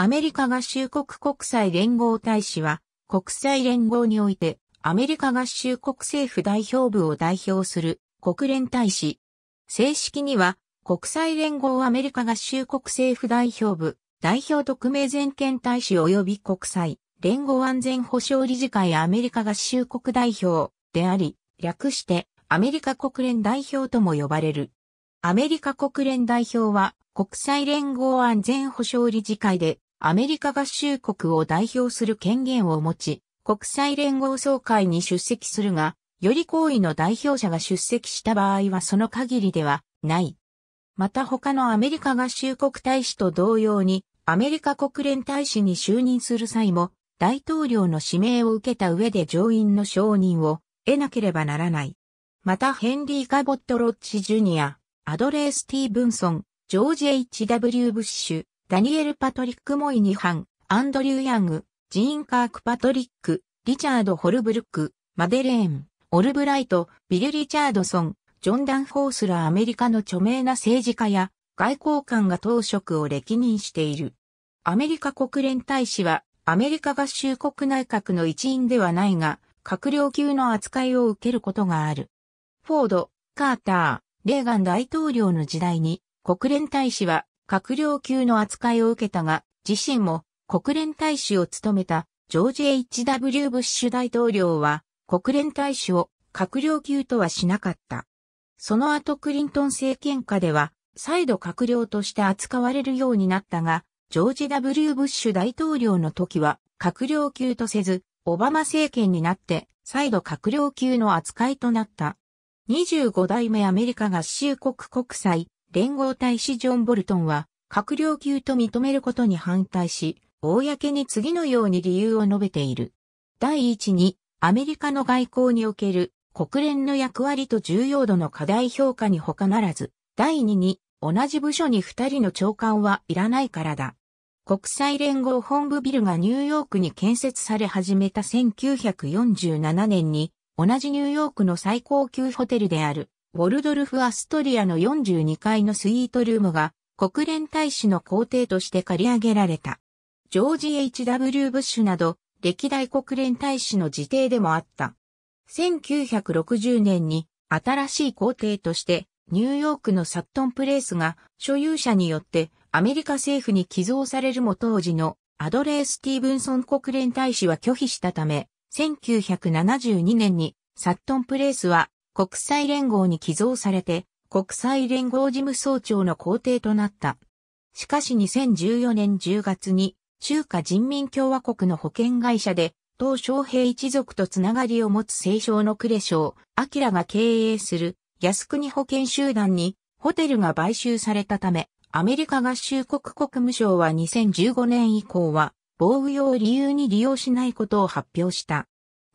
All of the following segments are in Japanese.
アメリカ合衆国国際連合大使は、国際連合において、アメリカ合衆国政府代表部を代表する国連大使。正式には、国際連合アメリカ合衆国政府代表部、代表特命全権大使及び国際、連合安全保障理事会アメリカ合衆国代表であり、略してアメリカ国連代表とも呼ばれる。アメリカ国連代表は国際連合安全保障理事会でアメリカ合衆国を代表する権限を持ち、国際連合総会に出席するが、より高位の代表者が出席した場合はその限りではない。また他のアメリカ合衆国大使と同様に、アメリカ国連大使に就任する際も、大統領の指名を受けた上で上院の承認を得なければならない。またヘンリー・カボット・ロッチ・ジュニア、アドレー・スティーブンソン、ジョージ・ H.W. ブッシュ、ダニエル・パトリック・モイニハン、アンドリュー・ヤング、ジーン・カーク・パトリック、リチャード・ホルブルック、マデレーン、オルブライト、ビル・リチャードソン、ジョン・ダン・ホースらアメリカの著名な政治家や外交官が当職を歴任している。アメリカ国連大使はアメリカ合衆国内閣の一員ではないが、閣僚級の扱いを受けることがある。フォード、カーター、レーガン大統領の時代に国連大使は閣僚級の扱いを受けたが、自身も国連大使を務めたジョージ・ H.W. ブッシュ大統領は国連大使を閣僚級とはしなかった。その後クリントン政権下では再度閣僚として扱われるようになったが、ジョージ・ W・ ブッシュ大統領の時は閣僚級とせず、オバマ政権になって再度閣僚級の扱いとなった。25代目アメリカ合衆国国際連合大使ジョン・ボルトンは、閣僚級と認めることに反対し、公に次のように理由を述べている。第一に、アメリカの外交における国連の役割と重要度の課題評価に他ならず、第二に、同じ部署に二人の長官はいらないからだ。国際連合本部ビルがニューヨークに建設され始めた1947年に、同じニューヨークの最高級ホテルであるウォルドルフ・アストリアの42階のスイートルームが国連大使の皇帝として借り上げられた。ジョージ・ H.W. ブッシュなど歴代国連大使の辞邸でもあった。1960年に新しい皇帝としてニューヨークのサットンプレイスが所有者によってアメリカ政府に寄贈されるも当時のアドレー・スティーブンソン国連大使は拒否したため、1972年にサットンプレイスは国際連合に寄贈されて、国際連合事務総長の皇帝となった。しかし2014年10月に、中華人民共和国の保険会社で、鄧昌平一族とつながりを持つ清少の呉省、明が経営する靖国保険集団にホテルが買収されたため、アメリカ合衆国国務省は2015年以降は、防御用理由に利用しないことを発表した。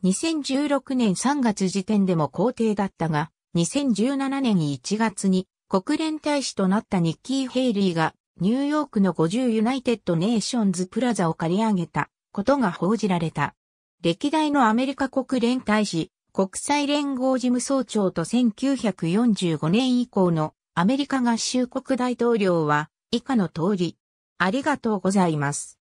2016年3月時点でも皇帝だったが、2017年1月に国連大使となったニッキー・ヘイリーがニューヨークの50ユナイテッド・ネーションズ・プラザを借り上げたことが報じられた。歴代のアメリカ国連大使、国際連合事務総長と1945年以降のアメリカ合衆国大統領は以下の通り。ありがとうございます。